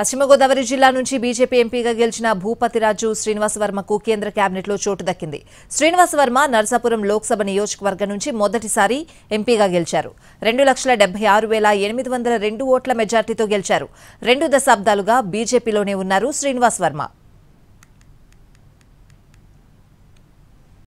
పశ్చిమ గోదావరి జిల్లా నుంచి బీజేపీ ఎంపీగా గెలిచిన భూపతిరాజు శ్రీనివాసవర్మకు కేంద్ర కేబినెట్లో చోటు దక్కింది శ్రీనివాసవర్మ నర్సాపురం లోక్సభ నియోజకవర్గం నుంచి మొదటిసారి ఎంపీగా గెలిచారు రెండు లక్షల డెబ్బై ఆరు వేల ఎనిమిది వందల రెండు ఓట్ల మెజార్టీతో గెలిచారు రెండు దశాబ్దాలుగా బీజేపీలోనే ఉన్నారు శ్రీనివాసవర్మ